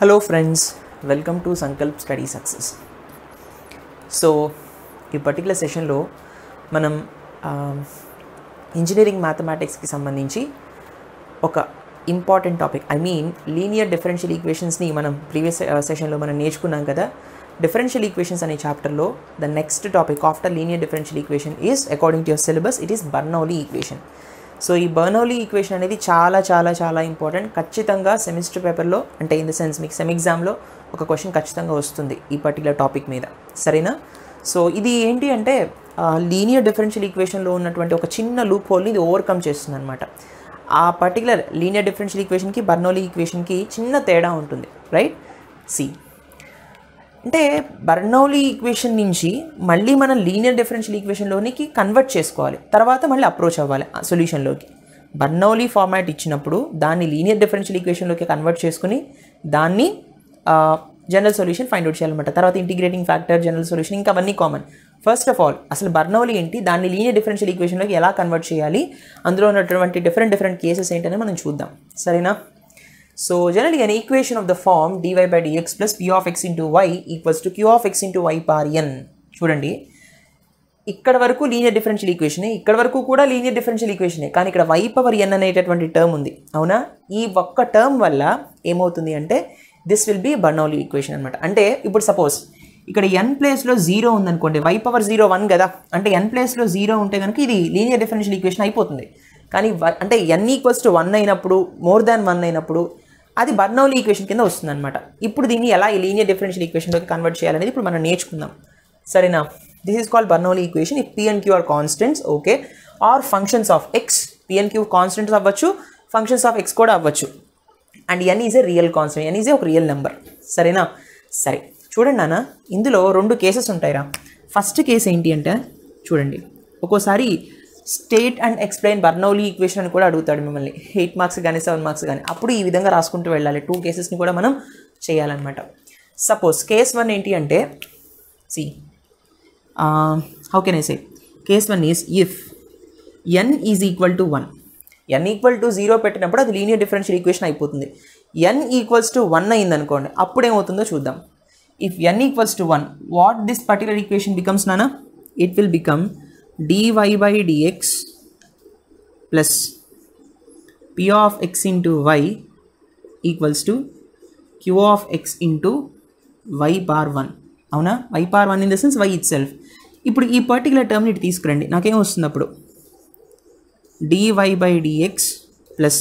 Hello friends welcome to Sankalp study success so ఈ particular సెషన్లో మనం ఇంజనీరింగ్ um, మ్యాథమెటిక్స్కి సంబంధించి ఒక important topic I mean linear differential ఈక్వేషన్స్ని మనం ప్రీవియస్ సెషన్లో uh, మనం నేర్చుకున్నాం కదా డిఫరెన్షియల్ ఈక్వేషన్స్ అనే చాప్టర్లో the next topic after linear differential equation is according to your syllabus it is Bernoulli equation so ఈ బర్నౌలీ ఈక్వేషన్ అనేది చాలా చాలా చాలా ఇంపార్టెంట్ ఖచ్చితంగా సెమిస్టర్ పేపర్లో అంటే ఇన్ ద సెన్స్ మీకు సెమ్ ఎగ్జామ్లో ఒక క్వశ్చన్ ఖచ్చితంగా వస్తుంది ఈ పర్టికులర్ టాపిక్ మీద సరేనా సో ఇది ఏంటి అంటే లీనియర్ డిఫరెన్షియల్ ఈక్వేషన్లో ఉన్నటువంటి ఒక చిన్న లూప్ హోల్ని ఇది ఓవర్కమ్ చేస్తుంది అనమాట ఆ పర్టికులర్ లీనియర్ డిఫరెన్షియల్ ఈక్వేషన్కి బర్నౌలీ ఈక్వేషన్కి చిన్న తేడా ఉంటుంది రైట్ సి అంటే బర్నౌలీ ఈక్వేషన్ నుంచి మళ్ళీ మనం లీనియర్ డిఫరెన్షియల్ ఈక్వేషన్లోనికి కన్వర్ట్ చేసుకోవాలి తర్వాత మళ్ళీ అప్రోచ్ అవ్వాలి సొల్యూషన్లోకి బర్నౌలీ ఫార్మాట్ ఇచ్చినప్పుడు దాన్ని లీనియర్ డిఫరెన్షియల్ ఈక్వేషన్లోకి కన్వర్ట్ చేసుకుని దాన్ని జనరల్ సొల్యూషన్ ఫైండ్ అవుట్ చేయాలన్నమాట తర్వాత ఇంటిగ్రేటింగ్ ఫ్యాక్టర్ జనరల్ సొల్యూషన్ ఇంకా అవన్నీ కామన్ ఫస్ట్ ఆఫ్ ఆల్ అసలు బర్నౌలి ఏంటి దాన్ని లీనియర్ డిఫరెన్షియల్ ఈక్వేషన్లోకి ఎలా కన్వర్ట్ చేయాలి అందులో ఉన్నటువంటి డిఫరెంట్ డిఫరెంట్ కేసెస్ ఏంటనే మనం చూద్దాం సరేనా So generally an equation of the form dy by dx plus p of x into y equals to q of x into y par n. చూడండి ఇక్కడ వరకు లీనియర్ డిఫరెన్షియల్ ఈక్వేషనే ఇక్కడ వరకు కూడా లీనియర్ డిఫరెన్షియల్ ఈక్వేషనే కానీ ఇక్కడ వై పవర్ ఎన్ అనేటటువంటి term ఉంది అవునా ఈ ఒక్క టర్మ్ వల్ల ఏమవుతుంది అంటే this will be Bernoulli equation అనమాట అంటే ఇప్పుడు సపోజ్ ఇక్కడ ఎన్ ప్లేస్లో జీరో ఉందనుకోండి వై పవర్ జీరో వన్ కదా అంటే ఎన్ ప్లేస్లో జీరో ఉంటే కనుక ఇది లీనియర్ డిఫరెన్షియల్ ఈక్వేషన్ అయిపోతుంది కానీ అంటే ఎన్ ఈక్వల్స్ టు వన్ అయినప్పుడు మోర్ దాన్ వన్ అయినప్పుడు అది బర్నౌలీ ఈక్వేషన్ కింద వస్తుంది అనమాట ఇప్పుడు దీన్ని ఎలా ఈ లీనియర్ డిఫరెన్షియల్ ఈక్వేషన్లోకి కన్వర్ట్ చేయాలనేది ఇప్పుడు మనం నేర్చుకుందాం సరేనా this is called Bernoulli equation if p q are constants okay or functions of x p q constants అవ్వచ్చు ఫంక్షన్స్ ఆఫ్ ఎక్స్ కూడా అవ్వచ్చు and n is a real constant n is a ఒక real number సరేనా సరే చూడండి నాన్న ఇందులో రెండు కేసెస్ ఉంటాయిరా ఫస్ట్ కేసు ఏంటి అంటే చూడండి ఒక్కోసారి state and explain Bernoulli equation అని కూడా అడుగుతాడు మిమ్మల్ని ఎయిట్ మార్క్స్ కానీ సెవెన్ మార్క్స్ కానీ అప్పుడు ఈ విధంగా రాసుకుంటూ వెళ్ళాలి టూ కేసెస్ని కూడా మనం చేయాలన్నమాట సపోజ్ కేస్ వన్ ఏంటి అంటే see how can I say case one is if n is equal to one n equal to zero పెట్టినప్పుడు అది లీనియర్ డిఫరెన్షియల్ ఈక్వేషన్ అయిపోతుంది ఎన్ ఈక్వల్స్ టు వన్ అయింది అనుకోండి అప్పుడు ఏమవుతుందో చూద్దాం if n equals to one what this particular equation becomes నానా it will become dy by dx plus p of x into y equals to q of x into y power one అవునా y power one in the sense y ఇట్ సెల్ఫ్ ఇప్పుడు ఈ particular టర్మ్ని ఇటు తీసుకురండి నాకేం వస్తుంది అప్పుడు dy by dx plus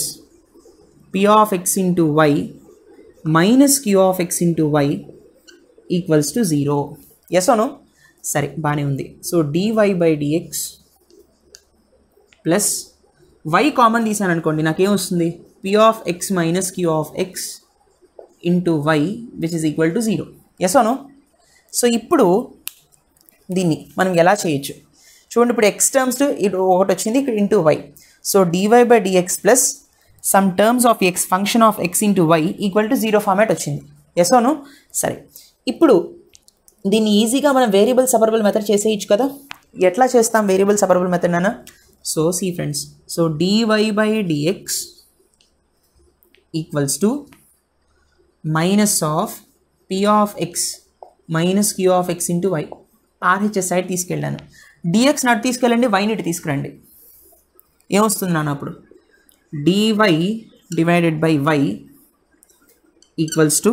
p of x into y minus q of x into y equals to zero yes అవును సరే బాగానే ఉంది so dy by dx plus y common తీసాను అనుకోండి నాకేమొస్తుంది p of x minus q of x into y which is equal to zero ఎసోను so ఇప్పుడు దీన్ని మనం ఎలా చేయొచ్చు చూడండి ఇప్పుడు ఎక్స్ టర్మ్స్ ఇటు ఒకటి వచ్చింది ఇక్కడ into y so dy by dx plus some terms of x function of x into y equal to zero format వచ్చింది ఎసోను సరే ఇప్పుడు దీన్ని ఈజీగా మనం వేరియబుల్ సపరబుల్ మెథడ్ చేసేయచ్చు కదా ఎట్లా చేస్తాం వేరియబుల్ సపరబుల్ మెథడ్ అన్న so see friends so dy by dx equals to minus of p of x minus q of x into y RHS side తీసుకెళ్ళాను డిఎక్స్ నట్ తీసుకెళ్ళండి వై నీటి తీసుకురండి ఏమొస్తుంది నాన్న అప్పుడు dy divided by y equals to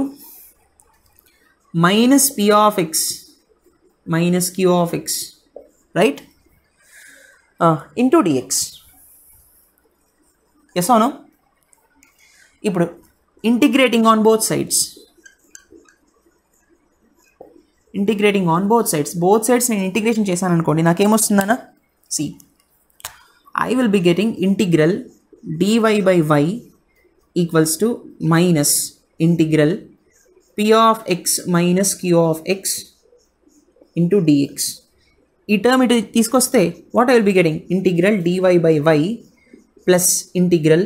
minus p of x minus q of x right uh, into dx yes or ఇప్పుడు integrating on both sides integrating on both sides both sides నేను integration చేశాను అనుకోండి నాకేమొస్తుందన్నా see I will be getting integral dy by y equals to minus integral p of x minus q of x into dx. ఈ term ఇటు తీసుకొస్తే what I will be getting integral dy by y plus integral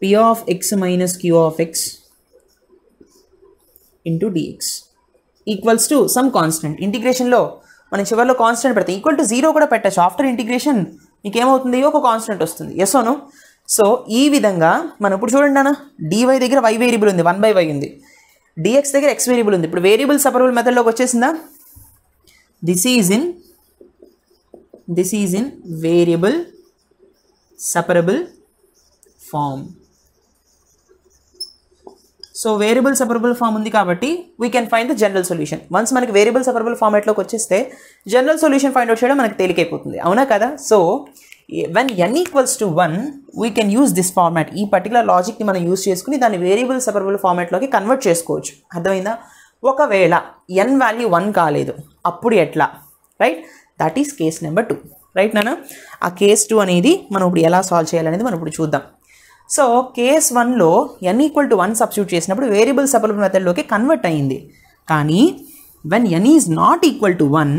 p of x minus q of x into dx equals to some constant ఇంటిగ్రేషన్లో మనం చివరిలో constant పెడతాం equal to zero కూడా పెట్టచ్చు after integration మీకు ఏమవుతుంది ఒక కాన్స్టెంట్ వస్తుంది ఎస్ఓను సో ఈ విధంగా మనం ఇప్పుడు చూడండి అన్న డివై దగ్గర వై వేరియబుల్ ఉంది వన్ బై వై ఉంది డిఎక్స్ దగ్గర ఎక్స్ వేరియబుల్ ఉంది ఇప్పుడు వేరియబుల్ సపరబుల్ మెథడ్లోకి వచ్చేసిందా this is in this is in variable separable form so variable separable form ఉంది కాబట్టి we can find the general solution once మనకి వేరియబుల్ సపరబుల్ ఫార్మేట్లోకి వచ్చేస్తే జనరల్ సొల్యూషన్ ఫైండ్ అవుట్ చేయడం మనకు తేలికైపోతుంది అవునా కదా so when n equals to one we can use this format ఈ పర్టికులర్ లాజిక్ని మనం యూస్ చేసుకుని దాన్ని వేరియబుల్ సెపరబుల్ ఫార్మాట్లోకి కన్వర్ట్ చేసుకోవచ్చు అర్థమైందా ఒకవేళ ఎన్ వాల్యూ వన్ కాలేదు అప్పుడు ఎట్లా right that is case number two right నాన్న ఆ కేస్ టూ అనేది మనం ఇప్పుడు ఎలా సాల్వ్ చేయాలనేది మనం ఇప్పుడు చూద్దాం సో కేస్ వన్లో n equal to one substitute చేసినప్పుడు వేరియబుల్ సెపరబుల్ మెథడ్లోకి కన్వర్ట్ అయ్యింది కానీ when n is not equal to one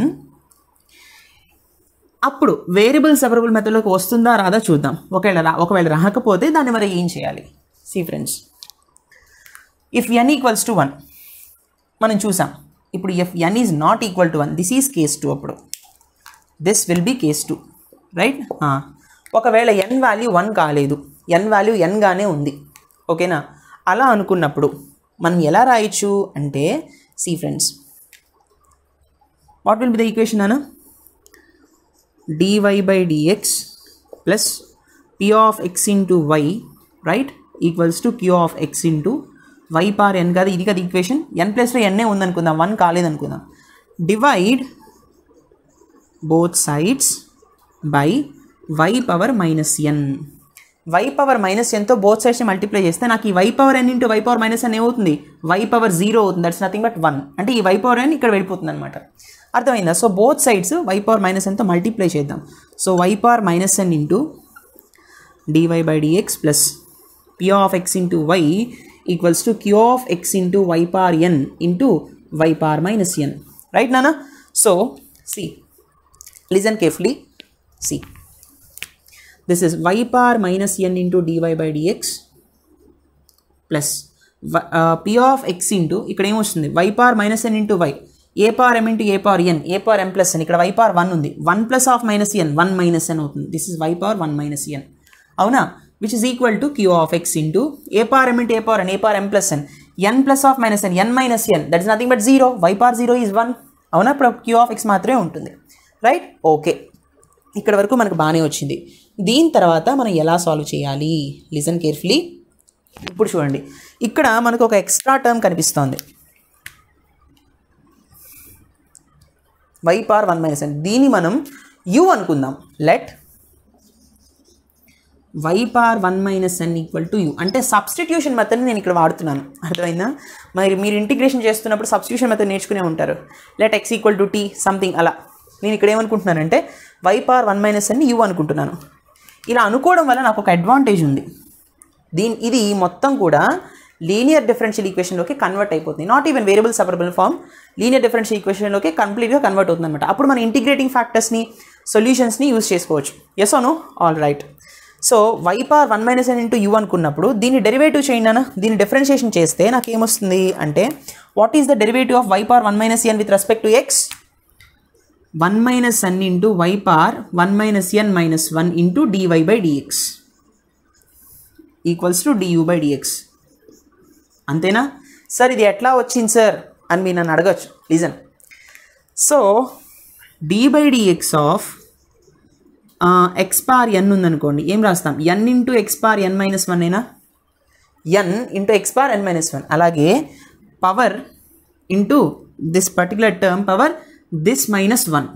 అప్పుడు వేరియబుల్ సెపరబుల్ మెథడ్లోకి వస్తుందా రాదా చూద్దాం ఒకవేళ రా ఒకవేళ రాకపోతే దాన్ని మరి ఏం చేయాలి see friends if n equals to one మనం చూసాం ఇప్పుడు if n is not equal to one this is case two అప్పుడు this will be case two right ఒకవేళ ఎన్ వాల్యూ వన్ కాలేదు ఎన్ వాల్యూ ఎన్గానే ఉంది ఓకేనా అలా అనుకున్నప్పుడు మనం ఎలా రాయొచ్చు అంటే see friends what will be the equation అనా dy by dx plus p of x into y right equals to q of x into y power n కాదు ఇది కదా ఈక్వేషన్ ఎన్ ప్లస్లో ఎన్ఏ ఉందనుకుందాం వన్ కాలేదనుకుందాం divide both sides by y power minus n y power minus ఎన్తో both సైడ్స్ని multiply చేస్తే నాకు ఈ y power n into y power minus n ఏమవుతుంది వై పవర్ జీరో అవుతుంది దట్స్ నథింగ్ బట్ వన్ అంటే ఈ వై పవర్ ఎన్ ఇక్కడ వెళ్ళిపోతుంది అనమాట అర్థమైందా so both sides y power minus ఎన్తో మల్టిప్లై చేద్దాం so y power minus n into dy by dx plus p of x into y equals to q of x into y power n into y power minus n right నానా so see listen carefully see this is y power minus n into dy by dx plus uh, of x into ఇక్కడ ఏమొస్తుంది y power minus n into y a power m into a power n a power m plus n ఇక్కడ y one ఉంది one plus of minus n one minus n అవుతుంది this is y power one minus n అవునా which is equal to q of x into a power m into a power n a power m plus n n plus of minus n n minus n that is nothing but zero y power zero is one అవునా ఇప్పుడు queue of X మాత్రమే ఉంటుంది right okay ఇక్కడ వరకు మనకు బాగానే వచ్చింది దీని తర్వాత మనం ఎలా సాల్వ్ చేయాలి లిజన్ కేర్ఫుల్లీ ఇప్పుడు చూడండి ఇక్కడ మనకు ఒక ఎక్స్ట్రా టర్మ్ కనిపిస్తోంది y power one minus n దీన్ని మనం యు అనుకుందాం let y power one minus n equal to u అంటే సబ్స్టిట్యూషన్ మెథడ్ని నేను ఇక్కడ వాడుతున్నాను అర్థమైందా మరి మీరు ఇంటిగ్రేషన్ చేస్తున్నప్పుడు సబ్స్టిట్యూషన్ మెథడ్ నేర్చుకునే ఉంటారు let x equal to t something అలా నేను ఇక్కడ ఏమనుకుంటున్నానంటే వై పార్ వన్ మైనస్ ఎన్ని యూ అనుకుంటున్నాను ఇలా అనుకోవడం వల్ల నాకు ఒక అడ్వాంటేజ్ ఉంది దీని ఇది మొత్తం కూడా లీనియర్ డిఫరెన్షియల్ ఈక్వేషన్లోకి కన్వర్ట్ అయిపోతుంది not even variable separable form linear differential ఈక్వేషన్లోకి కంప్లీట్గా కన్వర్ట్ అవుతుంది అనమాట అప్పుడు మనం ఇంటిగ్రేటింగ్ ఫ్యాక్టర్స్ని సొల్యూషన్స్ని యూస్ చేసుకోవచ్చు ఎస్ అను no all right so y power one minus n into u అనుకున్నప్పుడు దీన్ని డెరివేటివ్ చేయండి అన్న దీన్ని డిఫరెన్షియేషన్ చేస్తే నాకు ఏమొస్తుంది అంటే what is the derivative of y power one minus n with respect to x one minus n into y power one minus n minus one into dy by dx equals to du by dx అంతేనా sir ఇది ఎట్లా వచ్చింది sir అని మీరు నన్ను అడగచ్చు reason so d by dx of x power n ఉందనుకోండి ఏం రాస్తాం ఎన్ into x power n minus one అయినా ఎన్ into x power n minus one అలాగే power into this particular term power this minus one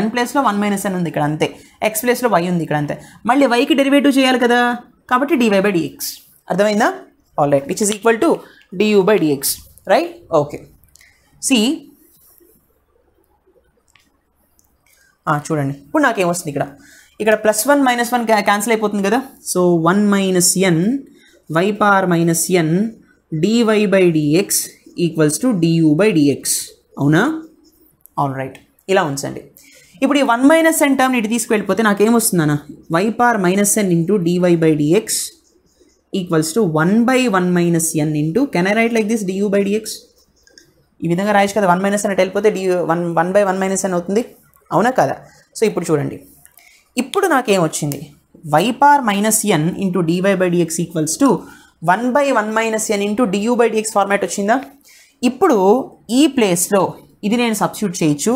n ప్లేస్లో one minus ఎన్ ఉంది ఇక్కడ అంతే X ప్లేస్లో వై ఉంది ఇక్కడ అంతే మళ్ళీ వైకి డెరివేటివ్ చేయాలి కదా కాబట్టి డివై బై డిఎక్స్ అర్థమైందా all right which is equal to du by dx right okay see చూడండి ఇప్పుడు నాకేమొస్తుంది ఇక్కడ ఇక్కడ plus one minus one cancel అయిపోతుంది కదా so one minus n y power minus n dy by dx equals to du by dx అవునా all right ఇలా ఉంచండి ఇప్పుడు ఈ వన్ మైనస్ ఎన్ టర్మ్ ఇటు తీసుకువెళ్ళిపోతే నాకేమొస్తుందన్న y power minus n into dy by dx equals to one by one minus n into can I write like this du by dx ఈ విధంగా రాయొచ్చు కదా వన్ మైనస్ అని వెళ్ళిపోతే du one one by one minus అని అవుతుంది అవునా కదా సో ఇప్పుడు చూడండి ఇప్పుడు నాకేమొచ్చింది y power minus n into dy by dx equals to one by one minus n into du by dx format వచ్చిందా ఇప్పుడు ఈ ప్లేస్లో ఇది నేను సబ్స్టిట్యూట్ చేయొచ్చు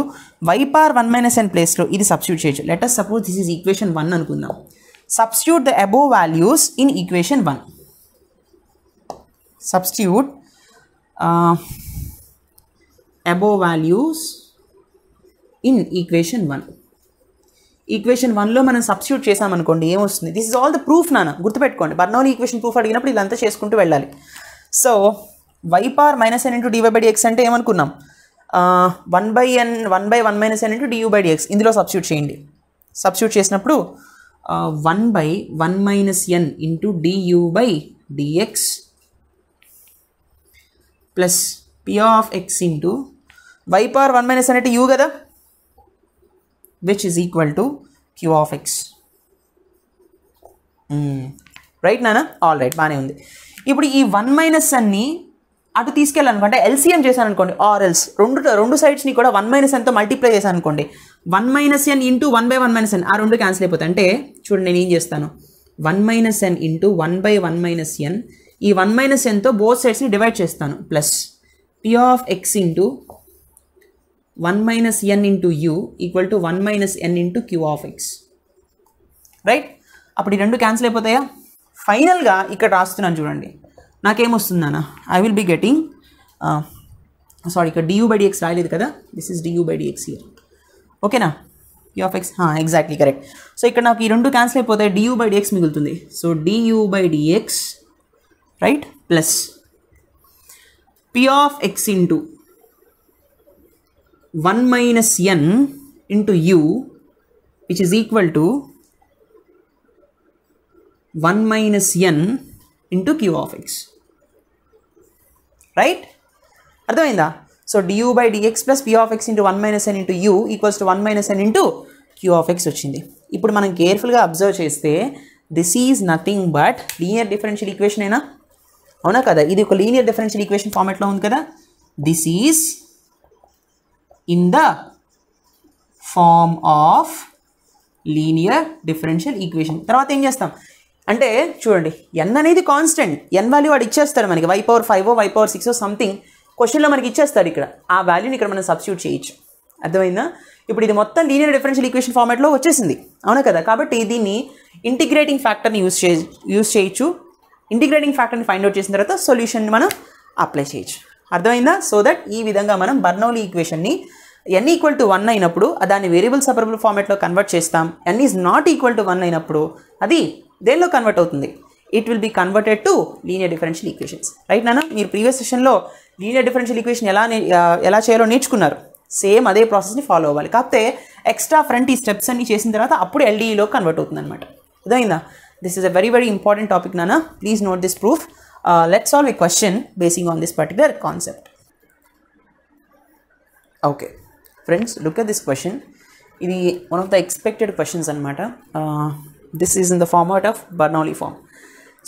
వై పార్ వన్ మైనస్ ఎన్ ప్లేస్లో ఇది సబ్స్టిట్యూట్ చేయొచ్చు letter suppose this is equation one అనుకుందాం Substitute the above values in equation 1. Substitute uh, above values in equation 1. Equation వన్లో మనం సబ్స్టిట్యూట్ చేసామనుకోండి ఏమొస్తుంది this is all the proof నాన్న గుర్తుపెట్టుకోండి బర్నౌలీ ఈక్వేషన్ ప్రూఫ్ అడిగినప్పుడు ఇదంతా చేసుకుంటూ వెళ్ళాలి so y power minus n into dy by dx అంటే ఏమనుకున్నాం one by n one by one minus n into du by dx ఇందులో సబ్స్టిట్యూట్ చేయండి సబ్స్టిట్యూట్ చేసినప్పుడు one by one minus n into du by dx plus p of x into y power one minus అనేది u కదా which is equal to q of x right నానా all right బాగానే ఉంది ఇప్పుడు ఈ one minus అన్ని అటు తీసుకెళ్ళాను అనుకోండి ఎల్సీఎం చేశాను అనుకోండి ఆర్ ఎల్స్ రెండు రెండు సైడ్స్ని కూడా వన్ మైనస్ ఎన్తో మల్టిప్లై చేశాను అనుకోండి one minus n into one by one minus n ఆ రెండు క్యాన్సిల్ అయిపోతాయి అంటే చూడండి నేను ఏం చేస్తాను one minus n into one by one minus n ఈ వన్ మైనస్ ఎన్తో బోత్ సైడ్స్ని డివైడ్ చేస్తాను plus p of x into one minus n into u equal to one minus n into q of x right అప్పుడు ఈ రెండు cancel అయిపోతాయా ఫైనల్గా ఇక్కడ రాస్తున్నాను చూడండి నాకేమొస్తుంది అన్న I will be getting sorry ఇక్కడ డియూ బై డిఎక్స్ రాయలేదు కదా this is du by dx here ఓకేనా u of x exactly correct so ఇక్కడ నాకు ఈ రెండు క్యాన్సిల్ అయిపోతాయి డియూ బై డిఎక్స్ మిగులుతుంది so డియూ by dx right plus p of x into one minus n into u which is equal to one minus n into q of x right అర్థమైందా so డియూ by dx plus p of x into one minus n into u equals to one minus n into q of x వచ్చింది ఇప్పుడు మనం కేర్ఫుల్గా observe చేస్తే this is nothing but linear differential equation అయినా అవునా కదా ఇది ఒక లీనియర్ డిఫరెన్షియల్ ఈక్వేషన్ ఫార్మేట్లో ఉంది కదా this is in the form of linear differential equation తర్వాత ఏం చేస్తాం అంటే చూడండి ఎన్ అనేది కాన్స్టెంట్ ఎన్ వాల్యూ వాడు ఇచ్చేస్తాడు మనకి y power five y power six something క్వశ్చన్లో మనకి ఇచ్చేస్తారు ఇక్కడ ఆ వాల్యూని ఇక్కడ మనం సబ్స్టిట్యూట్ చేయొచ్చు అర్థమైందా ఇప్పుడు ఇది మొత్తం లీనియర్ డిఫరెన్షియల్ ఈక్వేషన్ ఫార్మాట్లో వచ్చేసింది అవునా కదా కాబట్టి దీన్ని ఇంటిగ్రేటింగ్ ఫ్యాక్టర్ని యూస్ చే యూస్ చేయొచ్చు ఇంటిగ్రేటింగ్ ఫ్యాక్టర్ని ఫైండ్ అవుట్ చేసిన తర్వాత సొల్యూషన్ని మనం అప్లై చేయొచ్చు అర్థమైందా సో దట్ ఈ విధంగా మనం బర్నౌలీ ఈక్వేషన్ని ఎన్ ఈక్వల్ టు వన్ అయినప్పుడు దాన్ని వేరియబుల్ సపరబుల్ ఫార్మాట్లో కన్వర్ట్ చేస్తాం n is not equal to one అయినప్పుడు అది దేనిలో కన్వర్ట్ అవుతుంది it will be converted to linear differential equations right నాన్న మీరు ప్రీవియస్ సెషన్లో లీనియర్ డిఫరెన్షియల్ ఈక్వేషన్ ఎలా ఎలా చేయాలో నేర్చుకున్నారు సేమ్ అదే ప్రాసెస్ని ఫాలో అవ్వాలి కాకపోతే ఎక్స్ట్రా ఫ్రంట్ ఈ స్టెప్స్ అన్ని చేసిన తర్వాత అప్పుడు ఎల్డీఈలో కన్వర్ట్ అవుతుంది అనమాట ఇదైందా this is a very very important topic నాన్న please note this proof let solve a question basing on this particular concept okay friends look at this question ఇది one of the expected questions అనమాట this is in the format of Bernoulli form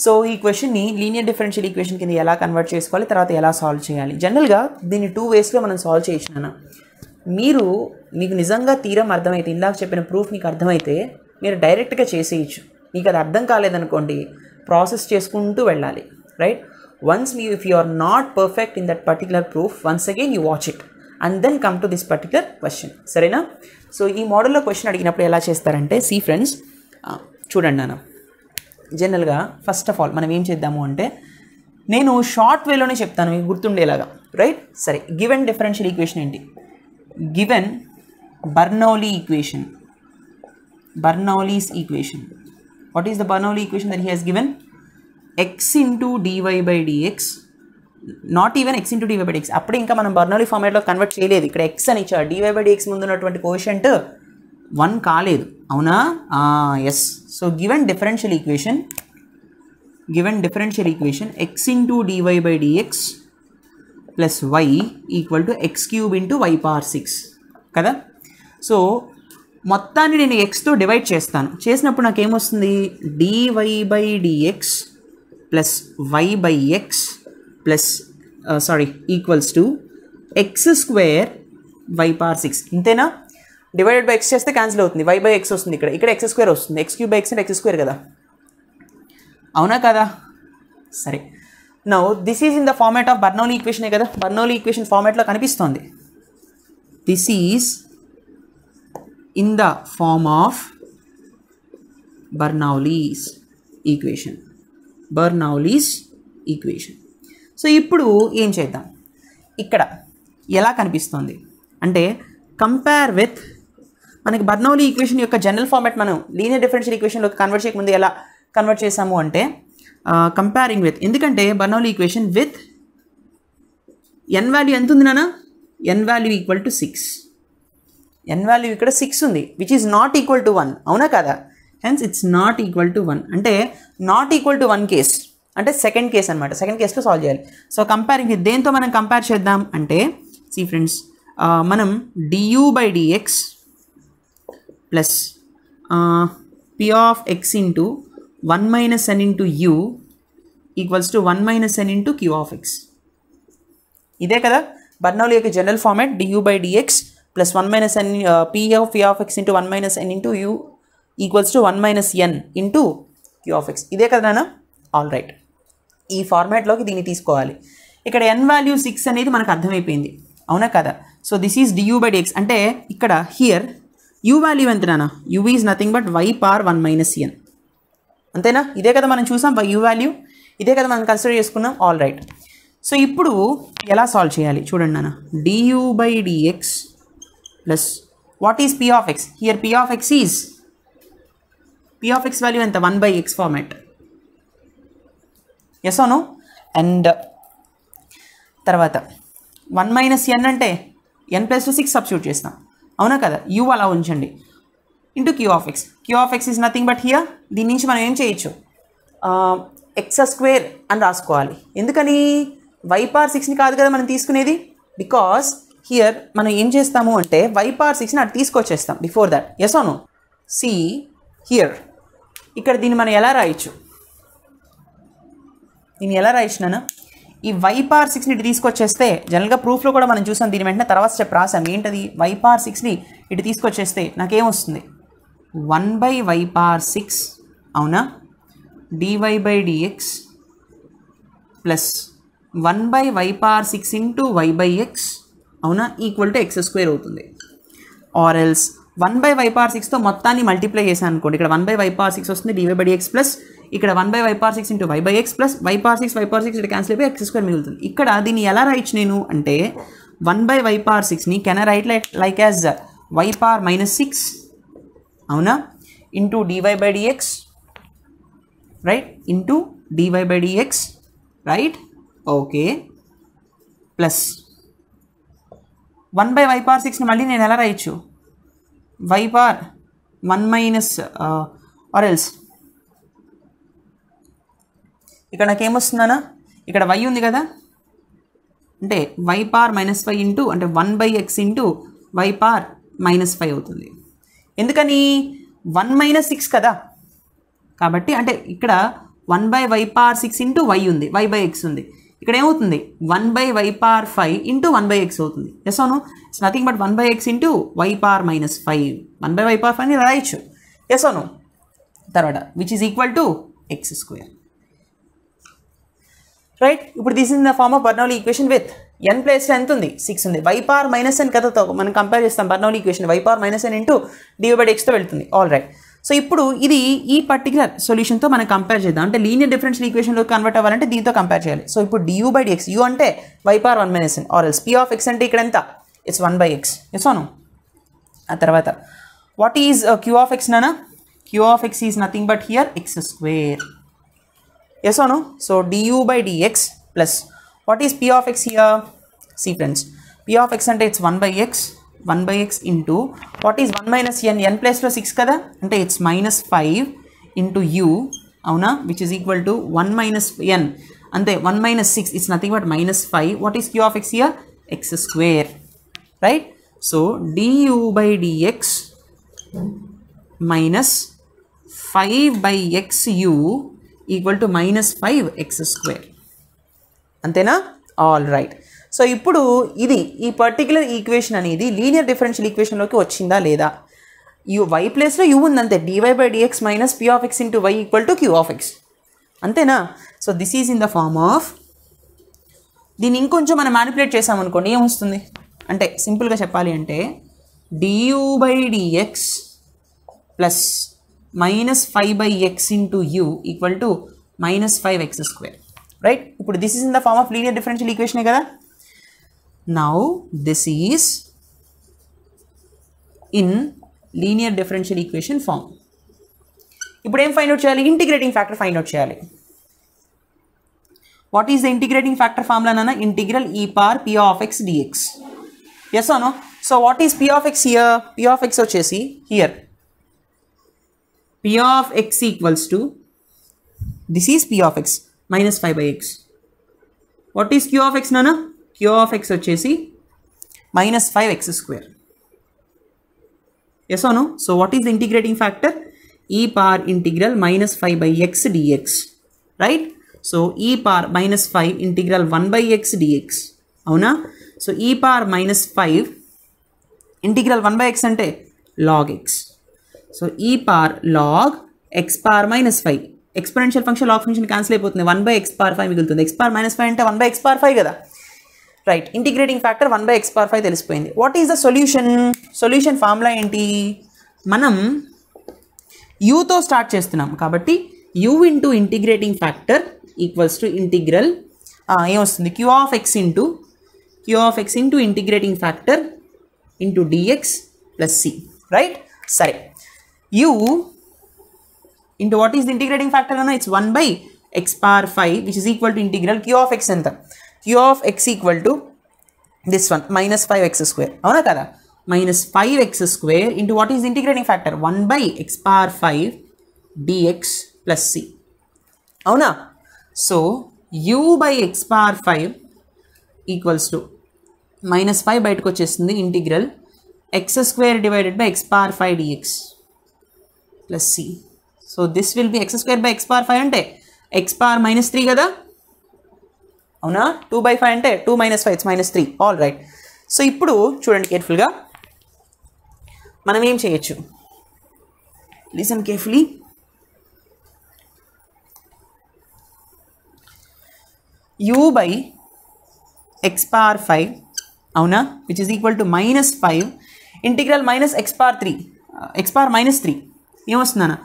so ఈ క్వశ్చన్ని linear differential equation కింద ఎలా convert చేసుకోవాలి తర్వాత ఎలా solve చేయాలి జనరల్గా దీన్ని టూ వేస్లో మనం సాల్వ్ చేసినాను మీరు మీకు నిజంగా తీరం అర్థమైతే ఇందాక చెప్పిన ప్రూఫ్ మీకు అర్థమైతే మీరు డైరెక్ట్గా చేసేయచ్చు మీకు అది అర్థం కాలేదనుకోండి ప్రాసెస్ చేసుకుంటూ వెళ్ళాలి right once me if you are not perfect in that particular proof once again you watch it and then come to this particular question సరేనా సో ఈ మోడల్లో క్వశ్చన్ అడిగినప్పుడు ఎలా చేస్తారంటే సీ ఫ్రెండ్స్ చూడండి నాన్న జనరల్గా ఫస్ట్ ఆఫ్ ఆల్ మనం ఏం చేద్దాము అంటే నేను షార్ట్ వేలోనే చెప్తాను మీకు గుర్తుండేలాగా రైట్ సరే గివెన్ డిఫరెన్షియల్ ఈక్వేషన్ ఏంటి given Bernoulli equation Bernoulli's equation what is the Bernoulli equation that he has given x into dy by dx not even x into dy by dx అప్పుడు ఇంకా మనం Bernoulli ఫార్మేట్లో convert చేయలేదు ఇక్కడ X అని ఇచ్చా DY by dx ముందు ఉన్నటువంటి question one కాలేదు అవునా yes so given differential equation given differential equation x into dy by dx plus y equal to x cube into y power six కదా సో మొత్తాన్ని నేను ఎక్స్తో డివైడ్ చేస్తాను చేసినప్పుడు నాకు ఏమొస్తుంది dy by dx plus y by x plus sorry equals to x square y power six ఇంతేనా డివైడెడ్ బై ఎక్స్ చేస్తే క్యాన్సిల్ అవుతుంది వై బై ఎక్స్ వస్తుంది ఇక్కడ ఇక్కడ ఎక్స్ స్క్వేర్ వస్తుంది ఎక్స్ క్యూ బై ఎక్స్ అంటే ఎక్స్ స్క్వేర్ కదా అవునా కదా సరే now this is in the format of Bernoulli ఈక్వేషనే కదా బర్నౌలీ ఈక్వేషన్ ఫార్మాట్లో కనిపిస్తోంది this is in the form of Bernoulli's equation Bernoulli's equation so ఇప్పుడు ఏం చేద్దాం ఇక్కడ ఎలా కనిపిస్తోంది అంటే కంపేర్ విత్ మనకి బర్నౌలీ ఈక్వేషన్ యొక్క జనరల్ ఫార్మాట్ మనం లీనియర్ డిఫరెన్షియల్ ఈక్వేషన్లోకి కన్వర్ట్ చేయకముందు ఎలా కన్వర్ట్ చేసాము అంటే కంపేరింగ్ విత్ ఎందుకంటే Bernoulli equation with n value ఎంత ఉంది నాన్న n value equal to six n value ఇక్కడ సిక్స్ ఉంది which is not equal to one అవునా కదా hence it's not equal to one అంటే not equal to one case అంటే సెకండ్ కేస్ అనమాట సెకండ్ కేస్లో సాల్వ్ చేయాలి సో కంపేరింగ్ విత్ దేంతో మనం కంపేర్ చేద్దాం అంటే సీ ఫ్రెండ్స్ మనం du by dx plus p of x into one minus n into u equals to one minus n into q of x ఇదే కదా బర్నౌలి యొక్క general format du by dx plus one minus n p of p of x into one minus n into u equals to one minus n into q of x ఇదే కదా నా all right ఈ ఫార్మాట్లోకి దీన్ని తీసుకోవాలి ఇక్కడ ఎన్ value six అనేది మనకు అర్థమైపోయింది అవునా కదా so this is du by dx అంటే ఇక్కడ హియర్ యూ వాల్యూ ఎంతనా u is nothing but y power one minus n అంతేనా ఇదే కదా మనం చూసాం వై యూ వాల్యూ ఇదే కదా మనం కన్సిడర్ చేసుకున్నాం ఆల్ రైట్ సో ఇప్పుడు ఎలా సాల్వ్ చేయాలి చూడండి నాన్న du by dx plus what is p of x here p of x is p of x value ఎంత one by x format yes అవును అండ్ తర్వాత వన్ మైనస్ ఎన్ అంటే n plus two six substitute చేస్తాం అవునా కదా u అలా ఉంచండి into q of x q of x is nothing but here దీని నుంచి మనం ఏం చేయొచ్చు ఎక్స్ స్క్వేర్ అని రాసుకోవాలి ఎందుకని వైపార్ సిక్స్ని కాదు కదా మనం తీసుకునేది బికాస్ హియర్ మనం ఏం చేస్తాము అంటే వైపార్ సిక్స్ని అటు తీసుకొచ్చేస్తాం బిఫోర్ దట్ ఎస్ అను సి హియర్ ఇక్కడ దీన్ని మనం ఎలా రాయొచ్చు నేను ఎలా రాయించినా ఈ వైపార్ సిక్స్ని ఇటు తీసుకొచ్చేస్తే జనరల్గా ప్రూఫ్లో కూడా మనం చూసాం దీని వెంటనే తర్వాత స్టెప్ రాసాం ఏంటది వైపార్ సిక్స్ని ఇటు తీసుకొచ్చేస్తే నాకేమొస్తుంది వన్ బై వైపార్ సిక్స్ అవునా dy by dx plus one by y power six into y by x అవునా ఈక్వల్ టు ఎక్స్ స్క్వేర్ అవుతుంది ఆర్ఎల్స్ వన్ బై వైపార్ సిక్స్తో మొత్తాన్ని మల్టిప్లై చేశాను అనుకోండి ఇక్కడ వన్ బై పార్ సిక్స్ వస్తుంది డివై బై ఎక్స్ ప్లస్ ఇక్కడ one by y power six into y by x plus y power six y power six ఇక్కడ క్యాన్సిల్ అయిపోయి ఎక్స్ స్క్వేర్ మిగులుతుంది ఇక్కడ దీన్ని ఎలా రాయొచ్చు నేను అంటే వన్ బై వై పార్ సిక్స్ని can write like like as y power minus six అవునా into dy by dx right into dy by dx right okay plus one by y power సిక్స్ని మళ్ళీ నేను ఎలా రాయొచ్చు y bar 1 minus uh, or else ఇక్కడ నాకేమొస్తుందనా ఇక్కడ y ఉంది కదా అంటే y power minus five into అంటే one by x into y power minus five అవుతుంది ఎందుకని వన్ మైనస్ సిక్స్ కదా కాబట్టి అంటే ఇక్కడ one by y power six into y ఉంది వై బై ఎక్స్ ఉంది ఇక్కడ ఏమవుతుంది one by y power five into one by x అవుతుంది ఎస్ అవును it's nothing but one by x into y power minus five one by y power ఫైవ్ని రాయొచ్చు yes అవును తర్వాత which is equal to x square right ఇప్పుడు this in the form of Bernoulli equation with n place ఎంత ఉంది six ఉంది why power minus ఎన్ కథతో మనం కంపేర్ చేస్తాం Bernoulli equation y power minus n into divide ఎక్స్తో వెళ్తుంది ఆల్ రైట్ సో ఇప్పుడు ఇది ఈ పర్టికులర్ సొల్యూషన్తో మనం కంపేర్ చేద్దాం అంటే లీనియర్ డిఫరెన్షియల్ ఈక్వేషన్లో కన్వర్ట్ అవ్వాలంటే దీంతో కంపేర్ చేయాలి సో ఇప్పుడు డియూ బై డిఎక్స్ యూ అంటే y power one minus n or else p of x అంటే ఇక్కడ ఎంత it's one by x yes అవును ఆ తర్వాత what is q of x నానా q of x is nothing but here x square yes అవును so డియూ by dx plus what is p of x here see friends p of x అంటే it's one by x 1 by x into what is 1 minus n n plus 6 kada and it's minus 5 into u Auna which is equal to 1 minus n and the 1 minus 6 is nothing but minus 5 what is q of x here x square right so du by dx minus 5 by x u equal to minus 5 x square and then all right so ఇప్పుడు ఇది ఈ particular equation అనేది linear differential ఈక్వేషన్లోకి వచ్చిందా లేదా u y ప్లేస్లో u ఉందంతే d y by d x minus p of x into y equal to q of x అంతేనా so this is in the form of దీన్ని ఇంకొంచెం మనం మ్యానిపులేట్ చేసామనుకోండి ఏమొస్తుంది అంటే సింపుల్గా చెప్పాలి అంటే d u by dx plus minus five by x into u equal to minus five x square right ఇప్పుడు this is in the form of linear differential ఈక్వేషనే కదా Now this is in linear differential equation form. Now find out chayali? integrating factor find out chayali. What is the integrating factor formula? Nana? Integral e power p of x dx. Yes or no? So what is p of x here? p of x or chesi? Here. p of x equals to. This is p of x. Minus 5 by x. What is q of x? Nana? Q of x వచ్చేసి minus five x square yes ఆను so what is the integrating factor e power integral minus five by x d x right so e power minus five integral one by x d x అవునా so e power minus five integral one by x అంటే log x so e power log x power minus five exponential function log function cancel అయిపోతుంది one by x power five మిగులుతుంది x power minus five అంటే one by x power five కదా right integrating factor one by x power five తెలిసిపోయింది what is the solution solution formula ఏంటి మనం యూతో start చేస్తున్నాం కాబట్టి u into integrating factor equals to integral ఏమొస్తుంది q of x into q of x into integrating factor into d x plus c right సరే u into what is the integrating factor అన్న it's one by x power five which is equal to integral q of x ఎంత q of x equal to this one minus five x square అవునా కదా minus five x square into what is integrating factor one by x power five d x plus c అవునా so u by x power five equals to minus five బయటకు వచ్చేస్తుంది integral x square divided by x power five d x plus c so this will be X square by x power five అంటే x power minus three కదా అవునా two by five అంటే two minus five it's minus three all right so ఇప్పుడు చూడండి కేర్ఫుల్గా మనం ఏం చేయొచ్చు listen carefully u by x power five అవునా which is equal to minus five integral minus x power three x power minus three ఏమొస్తుందన్న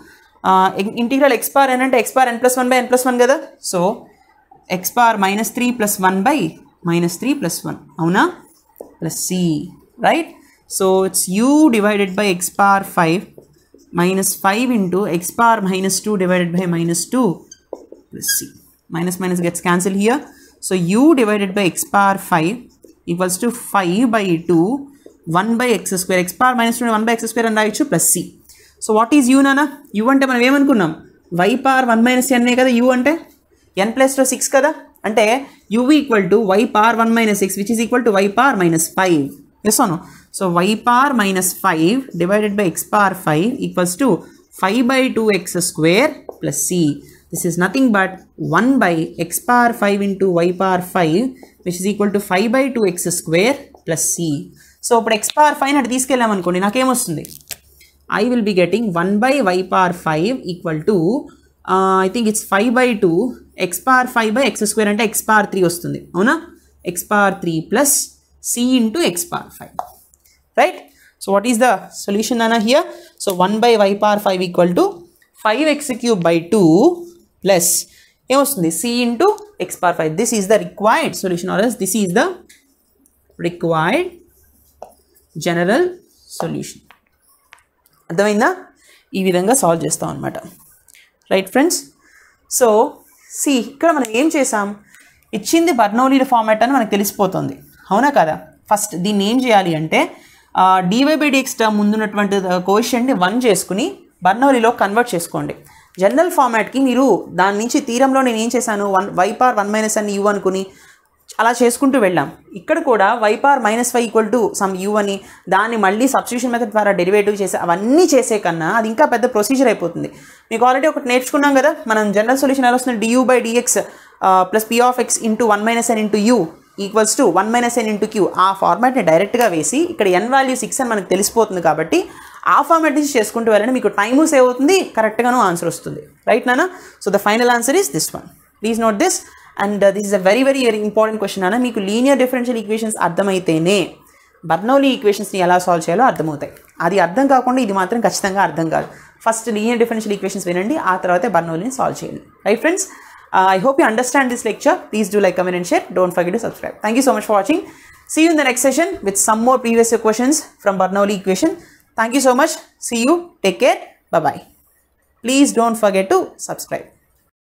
integral x power n అంటే x power n plus one by n plus one కదా so x power minus three plus one by minus three plus one అవునా plus c right so it's u divided by x power five minus five into x power minus two divided by minus two plus c minus minus gets cancel here so u divided by x power five equals to five by two one by x square x power minus two one by x square అని రాయొచ్చు plus c so what is u నానా u అంటే మనం ఏమనుకున్నాం y power one minus n కదా u అంటే n to six కదా అంటే u equal to y power one minus six which is equal to y power minus five తెలుసాను so y power minus five divided by x power five equals to five by two x square plus c this is nothing but one by x power five into y power five which is equal to five by two x square plus c so ఇప్పుడు x power five అటు తీసుకెళ్ళామనుకోండి నాకేమొస్తుంది I will be getting one by y power five equal to I think it's five by two x power five by x square అంటే x power three వస్తుంది అవునా x power three plus c into x power five right so what is the solution అన్న here so one by y power five equal to five x cube by two plus ఏమొస్తుంది c into x power five this is the required solution or this is the required general solution అర్థమైందా ఈ విధంగా solve చేస్తాం అనమాట right friends so C ఇక్కడ మనం ఏం చేసాం ఇచ్చింది బర్నౌలీడ్ ఫార్మాట్ అని మనకు తెలిసిపోతుంది అవునా కదా ఫస్ట్ దీన్ని ఏం చేయాలి అంటే డివై బై డిఎక్స్ టర్మ్ ముందున్నటువంటి క్వశ్చన్ని వన్ చేసుకుని బర్నౌలీలో కన్వర్ట్ చేసుకోండి జనరల్ ఫార్మాట్కి మీరు దాని నుంచి తీరంలో నేను ఏం చేశాను వన్ వైపార్ వన్ మైనస్ అని యూ అనుకుని అలా చేసుకుంటూ వెళ్ళాం ఇక్కడ కూడా y power minus five equal to some u అని దాన్ని మళ్ళీ సబ్స్టిట్యూషన్ మెథడ్ ద్వారా డెరివేటివ్ చేసే అవన్నీ చేసే కన్నా అది ఇంకా పెద్ద ప్రొసీజర్ అయిపోతుంది మీకు ఆల్రెడీ ఒకటి నేర్చుకున్నాం కదా మనం జనరల్ సొల్యూషన్ ఎలా వస్తుంది d u by dx plus p of x into one minus n into u equals to one minus n into q ఆ ఫార్మాట్ని డైరెక్ట్గా వేసి ఇక్కడ ఎన్ వాల్యూ సిక్స్ అని మనకు తెలిసిపోతుంది కాబట్టి ఆ ఫార్మాట్ నుంచి చేసుకుంటూ వెళ్ళండి మీకు టైము సేవ్ అవుతుంది కరెక్ట్గాను ఆన్సర్ వస్తుంది రైట్ నానా so the final answer is this one please note this and this is a very very very important question అన్న మీకు లీనియర్ డిఫరెన్షియల్ ఈక్వేషన్స్ అర్థమైతేనే బర్నౌలీ ఈక్వేషన్స్ని ఎలా సాల్వ్ చేయాలో అర్థమవుతాయి అది అర్థం కాకుండా ఇది మాత్రం ఖచ్చితంగా అర్థం కాదు ఫస్ట్ లీనియర్ డిఫరెన్షియల్ ఈక్వేషన్స్ వినండి ఆ తర్వాత బర్నౌలీని సాల్వ్ చేయండి right friends I hope you understand this lecture please do like comment and share don't forget to subscribe thank you so much for watching see you in the next session with some more previous questions from Bernoulli equation thank you so much see you take care bye please don't forget to subscribe